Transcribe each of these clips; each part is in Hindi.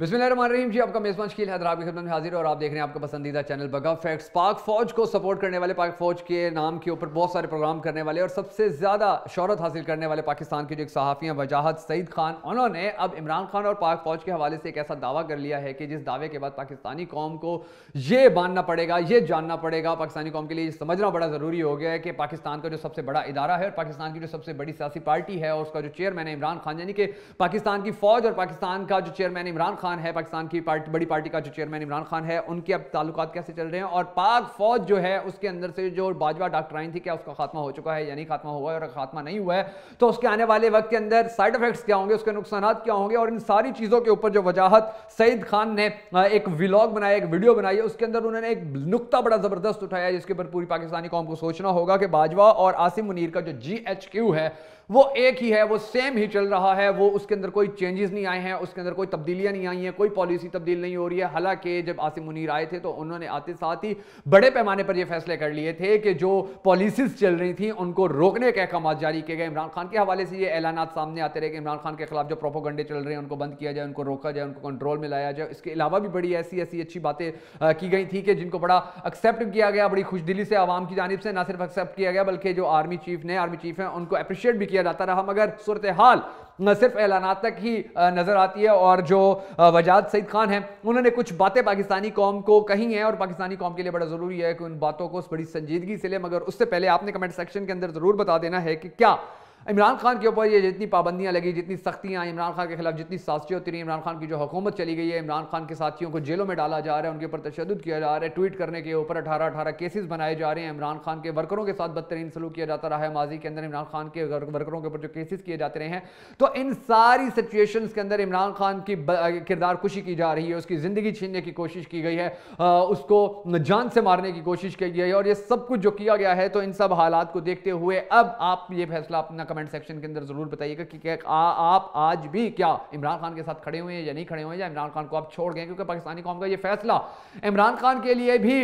बिस्मिल्लाम जी आपका मेजबान शकील हैदराब आपकी खिदमत में हाजिर और आप देख रहे हैं आपका पसंदीदा चैनल बगा फैक्ट्स पाक फौज को सपोर्ट करने वाले पाक फौज के नाम के ऊपर बहुत सारे प्रोग्राम करने वाले और सबसे ज़्यादा शहरत हासिल करने वाले पाकिस्तान के जो एक सहाफ़ी हैं वजाहत सईद खान उन्होंने अब इमरान खान और पाक फौज के हवाले से एक ऐसा दावा कर लिया है कि जिस दावे के बाद पाकिस्तानी कौम को ये मानना पड़ेगा ये जानना पड़ेगा पाकिस्तानी कौम के लिए समझना बड़ा ज़रूरी हो गया है कि पाकिस्तान का जो सबसे बड़ा इदारा है और पाकिस्तान की जो सबसे बड़ी सियासी पार्टी है और उसका जो चेयरमैन है इमरान खान यानी कि पाकिस्तान की फौज और पाकिस्तान का जो चेयरमैन इमरान खान है पाकिस्तान की पार्ट, बड़ी पार्टी का जो चेयरमैन इमरान खान है उनके अब ताल्लुक कैसे चल रहे हैं और पाक फौज जो है उसके अंदर से जो बाजवा डॉक्टराइन थी क्या उसका खात्मा हो चुका है या नहीं खात्मा हुआ है और खात्मा नहीं हुआ है तो उसके आने वाले वक्त के अंदर साइड इफेक्ट्स क्या होंगे उसके नुकसान क्या होंगे और इन सारी चीज़ों के ऊपर जो वजाहत सईद खान ने एक व्लॉग बनाया एक वीडियो बनाई उसके अंदर उन्होंने एक नुकता बड़ा ज़बरदस्त उठाया जिसके ऊपर पूरी पाकिस्तानी कौम को सोचना होगा कि बाजवा और आसिम मुनीर का जो जी एच क्यू है वो एक ही है वो सेम ही चल रहा है वो उसके अंदर कोई चेंजेस नहीं आए हैं उसके अंदर कोई तब्दीलियां नहीं आई आई हैं कोई पॉलिसी तब्दील नहीं हो रही है हालांकि जब आसिम मुनीर आए थे तो उन्होंने आते साथ ही बड़े पैमाने पर यह फैसले कर लिए थे कि जो पॉलिसीज चल रही थी उनको रोकने के अहकाम जारी किए गए इमरान खान के हवाले से ये ऐलान सामने आते रहे कि इमरान खान के खिलाफ जो प्रोपोगंडे चल रहे हैं उनको बंद किया जाए उनको रोका जाए उनको कंट्रोल में लाया जाए इसके अलावा भी बड़ी ऐसी ऐसी अच्छी बातें की गई थी कि जिनको बड़ा एक्सेप्ट किया गया बड़ी खुशदिली से आवाम की जानब से ना सिर्फ एक्सेप्ट किया गया बल्कि जो आर्मी चीफ नए आर्मी चीफ हैं उनको अप्रिशिएट भी किया जाता रहा मगर सूरत हाल सिर्फ ऐलाना तक ही नज़र आती है और जो वजाद सईद खान हैं उन्होंने कुछ बातें पाकिस्तानी कौम को कही हैं और पाकिस्तानी कौम के लिए बड़ा ज़रूरी है कि उन बातों को बड़ी संजीदगी से ले मगर उससे पहले आपने कमेंट सेक्शन के अंदर ज़रूर बता देना है कि क्या इमरान खान के ऊपर ये जितनी पाबंदियाँ लगी जितनी सख्तियाँ इमरान खान के खिलाफ जितनी साजिशें होती रही इमरान खान की जो हुकूमत चली गई है इमरान खान के साथियों को जेलों में डाला जा रहा है उनके ऊपर तशद किया जा रहा है ट्वीट करने के ऊपर अठारह अठारह केसेज बनाए जा रहे हैं इमरान खान के वर्करों के साथ बदतरीन सलूक किया जाता रहा है माजी के अंदर इमरान खान के वर्करों के ऊपर जो केसेज किए जाते रहे हैं तो इन सारी सिचुएशन के अंदर इमरान खान की किरदार कुशी की जा रही है उसकी ज़िंदगी छीनने की कोशिश की गई है उसको जान से मारने की कोशिश की गई है और ये सब कुछ जो किया गया है तो इन सब हालात को देखते हुए अब आप ये फैसला अपना कमेंट सेक्शन के अंदर ज़रूर बताइएगा कि क्या आप आज भी क्या इमरान खान के साथ खड़े हुए हैं या नहीं खड़े हुए हैं या इमरान खान को आप छोड़ गए क्योंकि पाकिस्तानी कौम का ये फैसला इमरान खान के लिए भी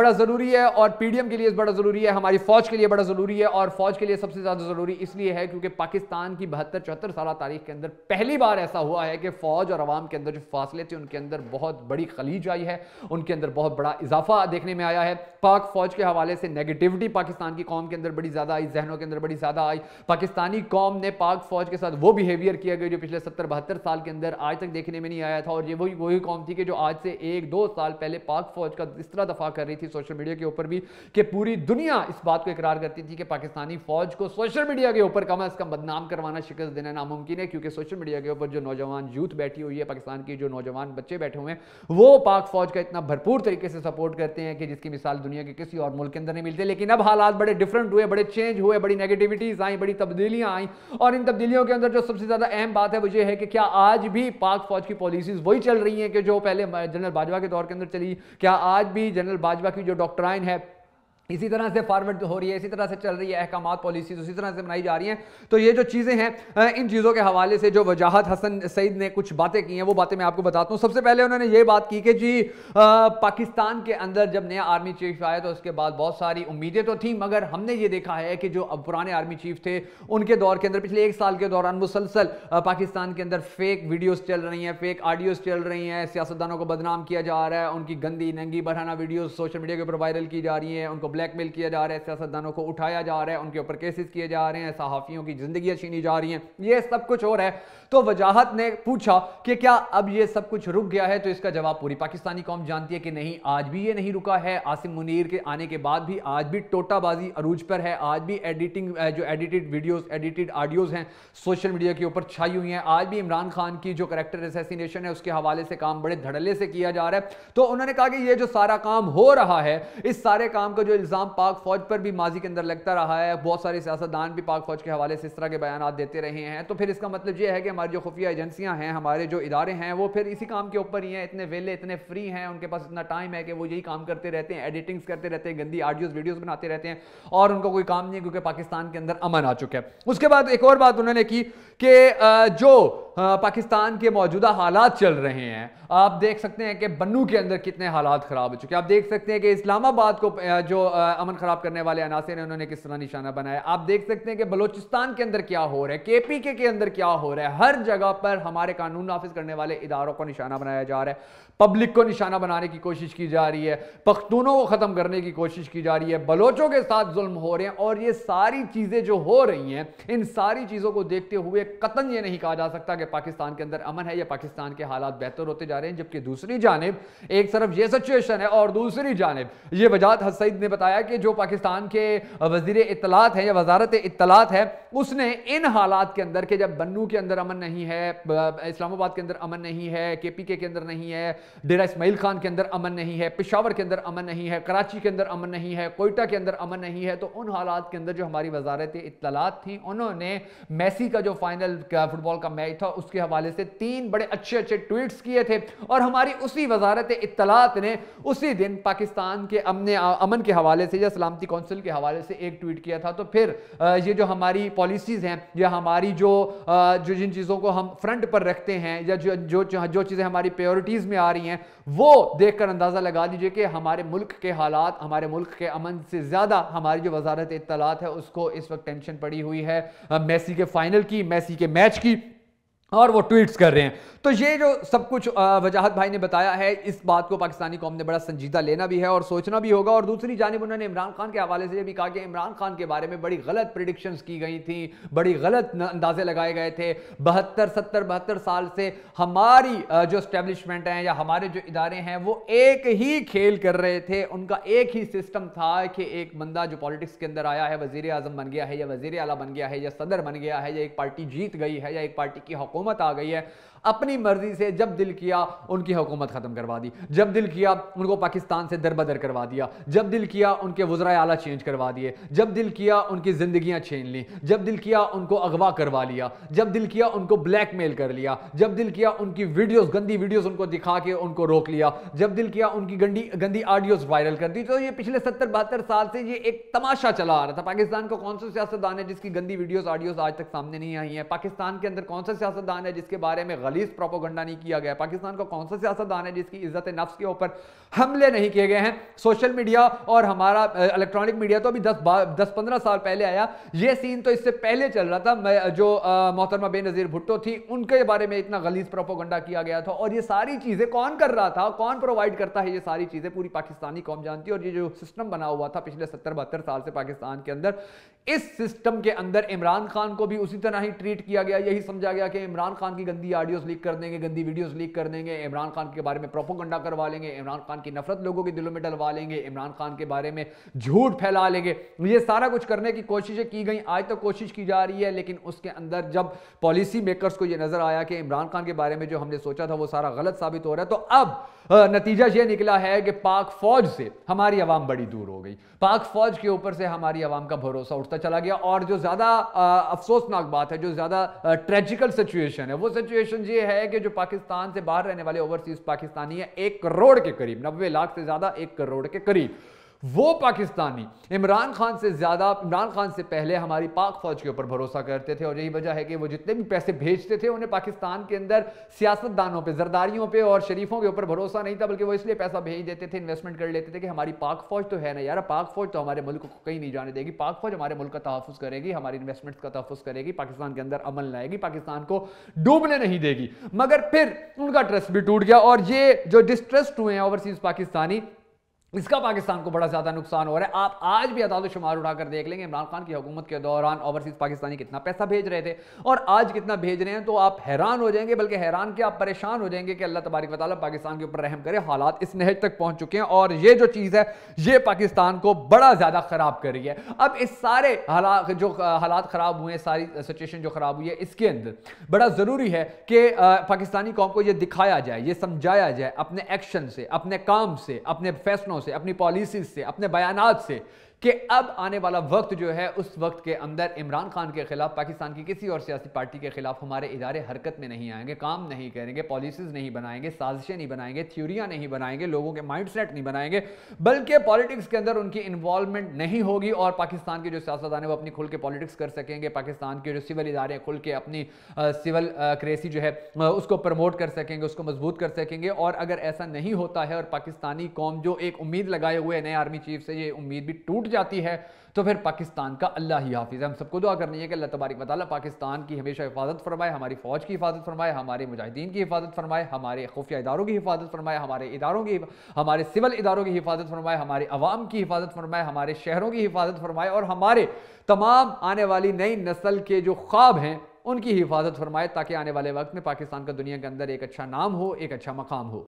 बड़ा ज़रूरी है और पी के लिए बड़ा ज़रूरी है हमारी फ़ौज के लिए बड़ा ज़रूरी है और फ़ौज के लिए सबसे ज़्यादा ज़रूरी इसलिए है क्योंकि पाकिस्तान की बहत्तर चौहत्तर साल तारीख के अंदर पहली बार ऐसा हुआ है कि फ़ौज और आवाम के अंदर जो फासले थे उनके अंदर बहुत बड़ी खलीज आई है उनके अंदर बहुत बड़ा इजाफा देखने में आया है पाक फौज के हवाले से नेगेटिविटी पाकिस्तान की कौम के अंदर बड़ी ज़्यादा आई जहनों के अंदर बड़ी ज़्यादा आई पाकिस्तानी कौम ने पाक फौज के साथ वो बिहेवियर किया गया जो पिछले सत्तर बहत्तर साल के अंदर आज तक देखने में नहीं आया था और ये वही वही कौम थी कि जो आज से एक दो साल पहले पाक फौज का इस तरह दफा कर रही थी सोशल मीडिया के ऊपर भी कि पूरी दुनिया इस बात को इकरार करती थी कि पाकिस्तानी फौज को सोशल मीडिया के ऊपर कम अज़ कम बदनाम करवाना शिकस्त देना नामुमकिन है क्योंकि सोशल मीडिया के ऊपर जो नौजवान यूथ बैठी हुई है पाकिस्तान की जो नौजवान बच्चे बैठे हुए हैं वो पाक फौज का इतना भरपूर तरीके से सपोर्ट करते हैं कि जिसकी मिसाल दुनिया के किसी और मुल्क के अंदर नहीं मिलते लेकिन अब हालात बड़े डिफरेंट हुए बड़े चेंज हुए बड़ी नेगेटिविटीज़ आई बड़ी तब्दीलियां आई और इन तब्दीलियों के अंदर जो सबसे ज़्यादा अहम बात है वो ये है कि क्या आज भी पाक फौज की पॉलिसीज़ वही चल रही हैं कि जो पहले जनरल बाजवा के दौर के अंदर चली क्या आज भी जनरल बाजवा की जो डॉक्ट्राइन है इसी तरह से फॉरवर्ड हो रही है इसी तरह से चल रही है अहकाम पॉलिसीज उसी तरह से बनाई जा रही हैं तो ये जो चीज़ें हैं इन चीज़ों के हवाले से जो वजाहत हसन सईद ने कुछ बातें की हैं वो बातें मैं आपको बताता हूँ सबसे पहले उन्होंने ये बात की कि जी आ, पाकिस्तान के अंदर जब नया आर्मी चीफ आया तो उसके बाद बहुत सारी उम्मीदें तो थी मगर हमने ये देखा है कि जो अब पुराने आर्मी चीफ थे उनके दौर के अंदर पिछले एक साल के दौरान मुसलसल पाकिस्तान के अंदर फेक वीडियोज़ चल रही हैं फेक आडियोज़ चल रही हैं सियासतदानों को बदनाम किया जा रहा है उनकी गंदी नंगी बढ़ाना वीडियोज़ सोशल मीडिया के ऊपर वायरल की जा रही हैं उनको ब्लैक ब्लैकमेल किया जा रहा है सियासतदानों को उठाया जा रहा है उनके ऊपर केसेस किए जा रहे हैं सहाफ़ियों की जिंदगियां छीनी जा रही हैं ये सब कुछ हो रहा है तो वजाहत ने पूछा कि क्या अब ये सब कुछ रुक गया है तो इसका जवाब पूरी पाकिस्तानी कौम जानती है कि नहीं आज भी ये नहीं रुका है आसिम मुनीर के आने के बाद भी आज भी टोटाबाजी अरूज पर है आज भी एडिटिंग जो एडिटेड वीडियोज एडिटेड ऑडियोज हैं सोशल मीडिया के ऊपर छाई हुई हैं आज भी इमरान खान की जो करेक्टर एसेसिनेशन है उसके हवाले से काम बड़े धड़ल्ले से किया जा रहा है तो उन्होंने कहा कि ये जो सारा काम हो रहा है इस सारे काम का जो इल्ज़ाम पाक फौज पर भी माजी के अंदर लगता रहा है बहुत सारे सियासतदान भी पाक फौज के हवाले से इस तरह के बयान देते रहे हैं तो फिर इसका मतलब ये है कि हमारी जो खुफिया एजेंसियाँ हैं हमारे जो इदारे हैं वो फिर इसी काम के ऊपर ही हैं इतने वेले इतने फ्री हैं उनके पास इतना टाइम है कि वो यही काम करते रहते हैं एडिटिंग्स करते रहते हैं गंदी ऑडियोज वीडियोज़ बनाते रहते हैं और उनको कोई काम नहीं है क्योंकि पाकिस्तान के अंदर अमन आ चुका है उसके बाद एक और बात उन्होंने की कि जो हाँ, पाकिस्तान के मौजूदा हालात चल रहे हैं आप देख सकते हैं कि बन्नू के अंदर कितने हालात ख़राब हो चुके हैं आप देख सकते हैं कि इस्लामाबाद को जो अमन ख़राब करने वाले अनासर हैं उन्होंने किस तरह निशाना बनाया आप देख सकते हैं कि बलोचिस्तान के अंदर क्या हो रहा है के पी के, के अंदर क्या हो रहा है हर जगह पर हमारे कानून नाफिज करने वाले इदारों को निशाना बनाया जा रहा है पब्लिक को निशाना बनाने की कोशिश की जा रही है पख्तूनों को ख़त्म करने की कोशिश की जा रही है बलोचों के साथ जुल्म हो रहे हैं और ये सारी चीज़ें जो हो रही हैं इन सारी चीज़ों को देखते हुए कतन ये नहीं कहा जा सकता कि पाकिस्तान के अंदर अमन है या पाकिस्तान के हालात बेहतर होते जा रहे हैं जबकि दूसरी जानब एक तरफ यह सिचुएशन है और दूसरी जानब यह वजात हसैद ने बताया कि जो पाकिस्तान के वजीर इतलात हैं या वजारत इतलात है उसने इन हालात के अंदर के जब बन्नू के अंदर अमन नहीं है इस्लामाबाद के अंदर अमन नहीं है के पी के अंदर नहीं है डेरा इसमाइल खान के अंदर अमन नहीं है पिशावर के अंदर अमन नहीं है कराची के अंदर अमन नहीं है कोयटा के अंदर अमन नहीं है तो उन हालात के अंदर जो हमारी वजारत इतलात थी उन्होंने मैसी का जो फाइनल फुटबॉल का मैच था उसके हवाले से तीन बड़े अच्छे अच्छे ट्वीट किए थे और हमारी उसी वजारत इतलात ने उसी दिन पाकिस्तान के अमन अमन के हवाले से या सलामती कौंसिल के हवाले से एक ट्वीट किया था तो फिर ये जो हमारी पॉलिसीज़ हैं या हमारी जो जो जिन चीज़ों को हम फ्रंट पर रखते हैं या जो जो जो चीज़ें हमारी प्योरिटीज़ में आ रही हैं वो देख कर अंदाज़ा लगा दीजिए कि हमारे मुल्क के हालात हमारे मुल्क के अमन से ज़्यादा हमारी जो वजारत इतलात है उसको इस वक्त टेंशन पड़ी हुई है मैसी के फाइनल की मैसी के मैच की और वो ट्वीट्स कर रहे हैं तो ये जो सब कुछ वजाहत भाई ने बताया है इस बात को पाकिस्तानी कौम ने बड़ा संजीदा लेना भी है और सोचना भी होगा और दूसरी जानब उन्होंने इमरान खान के हवाले से ये भी कहा कि इमरान खान के बारे में बड़ी गलत प्रडिक्शंस की गई थी बड़ी गलत अंदाजे लगाए गए थे बहत्तर सत्तर बहत्तर साल से हमारी जो स्टैब्लिशमेंट है या हमारे जो इदारे हैं वो एक ही खेल कर रहे थे उनका एक ही सिस्टम था कि एक बंदा जो पॉलिटिक्स के अंदर आया है वजीर आजम बन गया है या वजीर अला बन गया है या सदर बन गया है या एक पार्टी जीत गई है या एक पार्टी की हकूमत हुकूमत आ गई है अपनी मर्जी से जब दिल किया उनकी हुकूमत खत्म करवा दी जब दिल किया उनको पाकिस्तान से दरबदर करवा दिया जब दिल किया उनके वज्रा आला चेंज करवा दिए जब दिल किया उनकी जिंदगियां छीन ली जब दिल किया उनको अगवा करवा लिया जब दिल किया उनको ब्लैकमेल कर लिया जब दिल किया उनकी वीडियोस गंदी वीडियोस उनको दिखा के उनको रोक लिया जब दिल किया उनकी गंदी गंदी ऑडियोज वायरल कर दी तो ये पिछले सत्तर बहत्तर साल से ये एक तमाशा चला आ रहा था पाकिस्तान का कौन सा सियासतदान है जिसकी गंदी वीडियोज ऑडियोज आज तक सामने नहीं आई है पाकिस्तान के अंदर कौन सा सियासतदान है जिसके बारे में खलीज प्रोपोगंडा नहीं किया गया पाकिस्तान का कौन सा सियासतदान है जिसकी इज्जत नफ्स के ऊपर हमले नहीं किए गए हैं सोशल मीडिया और हमारा इलेक्ट्रॉनिक मीडिया तो अभी दस दस पंद्रह साल पहले आया ये सीन तो इससे पहले चल रहा था मैं जो मोहतरमा बेनजीर भुट्टो थी उनके बारे में इतना गलीज प्रोपोगंडा किया गया था और ये सारी चीज़ें कौन कर रहा था कौन प्रोवाइड करता है ये सारी चीज़ें पूरी पाकिस्तानी कौम जानती है और ये जो सिस्टम बना हुआ था पिछले सत्तर बहत्तर साल से पाकिस्तान के अंदर इस सिस्टम के अंदर इमरान खान को भी उसी तरह ही ट्रीट किया गया यही समझा गया कि इमरान खान की गंदी आडियोज वीडियोस लीक कर देंगे गंदी वीडियोस लीक कर देंगे इमरान खान के बारे में प्रोपोगंडा करवा लेंगे इमरान खान की नफरत लोगों के दिलों में डलवा लेंगे इमरान खान के बारे में झूठ फैला लेंगे ये सारा कुछ करने की कोशिशें की गई आज तो कोशिश की जा रही है लेकिन उसके अंदर जब पॉलिसी मेकर्स को यह नजर आया कि इमरान खान के बारे में जो हमने सोचा था वो सारा गलत साबित हो रहा है तो अब नतीजा यह निकला है कि पाक फौज से हमारी आवाम बड़ी दूर हो गई पाक फौज के ऊपर से हमारी आवाम का भरोसा उठता चला गया और जो ज़्यादा अफसोसनाक बात है जो ज़्यादा ट्रेजिकल सिचुएशन है वो सिचुएशन ये है कि जो पाकिस्तान से बाहर रहने वाले ओवरसीज पाकिस्तानी है एक करोड़ के करीब नब्बे लाख से ज़्यादा एक करोड़ के करीब वो पाकिस्तानी इमरान खान से ज़्यादा इमरान खान से पहले हमारी पाक फ़ौज के ऊपर भरोसा करते थे और यही वजह है कि वो जितने भी पैसे भेजते थे उन्हें पाकिस्तान के अंदर सियासतदानों पर जरदारियों पर और शरीफों के ऊपर भरोसा नहीं था बल्कि वो इसलिए पैसा भेज देते थे इन्वेस्टमेंट कर लेते थे कि हमारी पाक फ़ौज तो है ना यार पाक फ़ौज तो हमारे मुल्क को कहीं नहीं जाने देगी पाक फ़ौज हमारे मुल्क का तहफ़ करेगी हमारी इन्वेस्टमेंट का तहफ़ करेगी पाकिस्तान के अंदर अमल लाएगी पाकिस्तान को डूबने नहीं देगी मगर फिर उनका ट्रस्ट भी टूट गया और ये जो डिस्ट्रस्ट हुए हैं ओवरसीज़ पाकिस्तानी इसका पाकिस्तान को बड़ा ज़्यादा नुकसान हो रहा है आप आज भी अदालत शुमार उठाकर देख लेंगे इमरान खान की हुकूमत के दौरान ओवरसीज़ पाकिस्तानी कितना पैसा भेज रहे थे और आज कितना भेज रहे हैं तो आप हैरान हो जाएंगे बल्कि हैरान के आप परेशान हो जाएंगे कि अल्लाह तबारक वाली पाकिस्तान के ऊपर रहम करे हालात इस नहज तक पहुंच चुके हैं और ये जो चीज़ है ये पाकिस्तान को बड़ा ज़्यादा ख़राब कर रही है अब इस सारे हालात जो हालात ख़राब हुए सारी सिचुएशन जो ख़राब हुई है इसके अंदर बड़ा ज़रूरी है कि पाकिस्तानी कौम को यह दिखाया जाए ये समझाया जाए अपने एक्शन से अपने काम से अपने फैसलों से अपनी पॉलिसीज से अपने बयान से कि अब आने वाला वक्त जो है उस वक्त के अंदर इमरान खान के खिलाफ पाकिस्तान की किसी और सियासी पार्टी के खिलाफ हमारे इदारे हरकत में नहीं आएंगे काम नहीं करेंगे पॉलिसीज नहीं बनाएंगे साजिशें नहीं बनाएंगे थ्योरियां नहीं बनाएंगे लोगों के सेट नहीं बनाएंगे बल्कि पॉलिटिक्स के अंदर उनकी इन्वॉल्वमेंट नहीं होगी और पाकिस्तान के जो सियासतदान है वो अपनी खुल के पॉलिटिक्स कर सकेंगे पाकिस्तान के जो सिविल इदारे खुल के अपनी सिविल क्रेसी जो है उसको प्रमोट कर सकेंगे उसको मजबूत कर सकेंगे और अगर ऐसा नहीं होता है और पाकिस्तानी कौम जो एक उम्मीद लगाए हुए नए आर्मी चीफ से ये उम्मीद भी टूट जाती है तो फिर पाकिस्तान का अल्लाह ही हाफिज़ है हम सबको दुआ करनी है कि अल्लाह तबारक मतलब पाकिस्तान की हमेशा हिफाजत फरमाए हमारी फ़ौज की हिफाजत फरमाए हमारे मुजाहिदीन की हिफाजत फरमाए हमारे खुफिया इदारों की हिफाजत फरमाए हमारे इदारों की हमारे सिविल इदारों की हिफाजत फरमाए हमारे आवाम की हिफाजत फरमाए हमारे शहरों की हिफाजत फरमाए और हमारे तमाम आने वाली नई नस्ल के जो ख्वाब हैं उनकी हिफाजत फरमाए ताकि आने वाले वक्त में पाकिस्तान का दुनिया के अंदर एक अच्छा नाम हो एक अच्छा मकाम हो